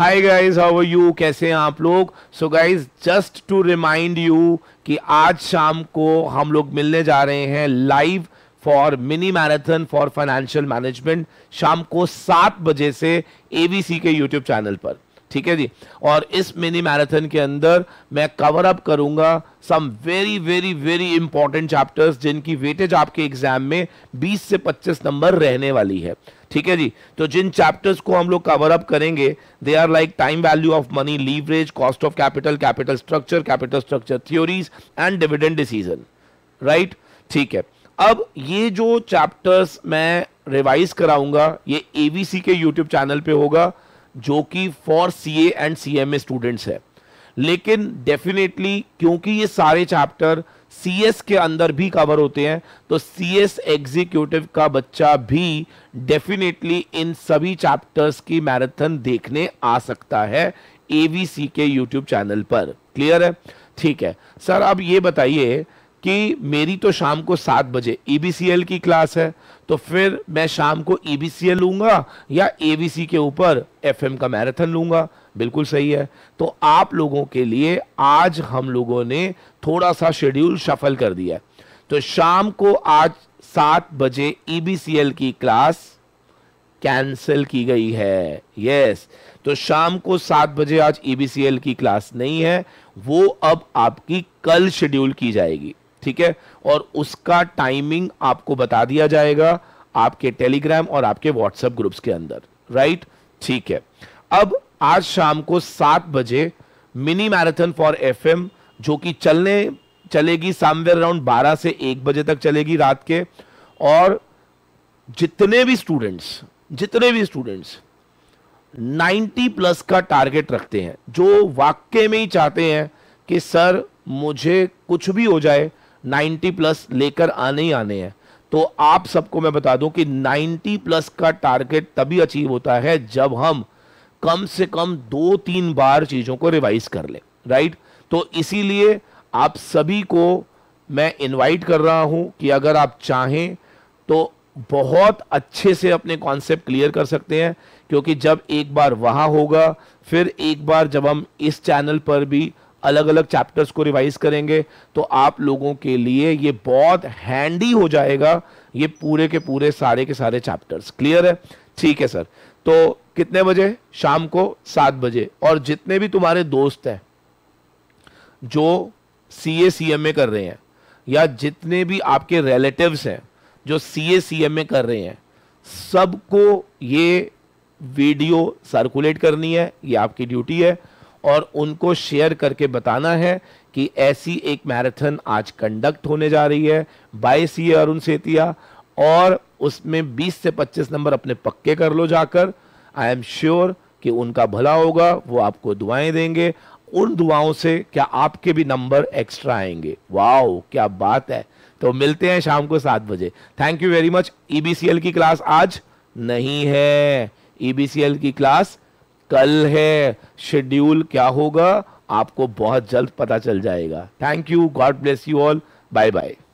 hi guys how are you कैसे हैं आप लोग so guys just to remind you कि आज शाम को हम लोग मिलने जा रहे हैं live for mini marathon for financial management शाम को सात बजे से एबीसी के यूट्यूब चैनल पर ठीक है जी और इस मिनी मैराथन के अंदर मैं कवर अप करूंगा some very very very important chapters जिनकी वेटेज आपके एग्जाम में 20 से 25 नंबर रहने वाली है ठीक है जी तो जिन चैप्टर्स को हम लोग कवर अप करेंगे they are like time value of money leverage cost of capital capital structure capital structure theories and dividend decision right ठीक है अब ये जो चैप्टर्स मैं रिवाइज कराऊंगा ये एवीसी के यूट्यूब चैनल पे होगा जो कि for C and C M students है लेकिन डेफिनेटली क्योंकि ये सारे चैप्टर सी के अंदर भी कवर होते हैं तो सी एस एग्जीक्यूटिव का बच्चा भी डेफिनेटली इन सभी चैप्टर्स की मैराथन देखने आ सकता है एवीसी के यूट्यूब चैनल पर क्लियर है ठीक है सर अब ये बताइए कि मेरी तो शाम को सात बजे ई e की क्लास है तो फिर मैं शाम को ई e लूंगा या ए के ऊपर एफ का मैराथन लूंगा बिल्कुल सही है तो आप लोगों के लिए आज हम लोगों ने थोड़ा सा शेड्यूल शफल कर दिया है तो शाम को आज सात बजे ई e की क्लास कैंसिल की गई है यस तो शाम को सात बजे आज ई की क्लास नहीं है वो अब आपकी कल शेड्यूल की जाएगी ठीक है और उसका टाइमिंग आपको बता दिया जाएगा आपके टेलीग्राम और आपके व्हाट्सएप ग्रुप्स के अंदर राइट ठीक है अब आज शाम को सात बजे मिनी मैराथन फॉर एफ जो कि चलने चलेगी सामवेयर अराउंड बारह से एक बजे तक चलेगी रात के और जितने भी स्टूडेंट्स जितने भी स्टूडेंट्स 90 प्लस का टारगेट रखते हैं जो वाक्य में ही चाहते हैं कि सर मुझे कुछ भी हो जाए 90 प्लस लेकर आने ही आने हैं तो आप सबको मैं बता दूं कि 90 प्लस का टारगेट तभी अचीव होता है जब हम कम से कम दो तीन बार चीज़ों को रिवाइज कर लें राइट तो इसीलिए आप सभी को मैं इनवाइट कर रहा हूं कि अगर आप चाहें तो बहुत अच्छे से अपने कॉन्सेप्ट क्लियर कर सकते हैं क्योंकि जब एक बार वहां होगा फिर एक बार जब हम इस चैनल पर भी अलग अलग चैप्टर्स को रिवाइज करेंगे तो आप लोगों के लिए ये बहुत हैंडी हो जाएगा ये पूरे के पूरे सारे के सारे चैप्टर्स क्लियर है ठीक है सर तो कितने बजे शाम को सात बजे और जितने भी तुम्हारे दोस्त हैं जो सी ए सी एम ए कर रहे हैं या जितने भी आपके रिलेटिव्स हैं जो सी ए सी एम ए कर रहे हैं सबको ये वीडियो सर्कुलेट करनी है ये आपकी ड्यूटी है और उनको शेयर करके बताना है कि ऐसी एक मैराथन आज कंडक्ट होने जा रही है बाय सी अरुण सेतिया और उसमें 20 से 25 नंबर अपने पक्के कर लो जाकर आई एम श्योर कि उनका भला होगा वो आपको दुआएं देंगे उन दुआओं से क्या आपके भी नंबर एक्स्ट्रा आएंगे वाओ क्या बात है तो मिलते हैं शाम को सात बजे thank you very much E की क्लास आज नहीं है ई e की क्लास कल है शेड्यूल क्या होगा आपको बहुत जल्द पता चल जाएगा thank you God bless you all bye bye